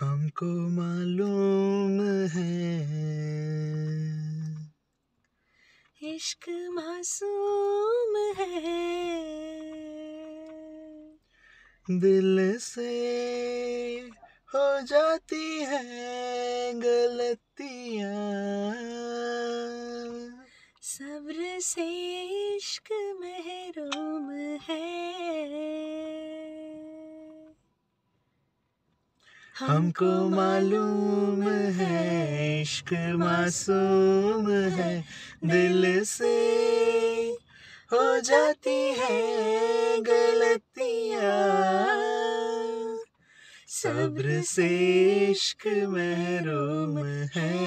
हमको मालूम है इश्क मासूम है दिल से हो जाती है गलतियाँ सब्र से इश्क हमको मालूम है इश्क मासूम है दिल से हो जाती है गलतियाँ सब्र से इश्क महरूम है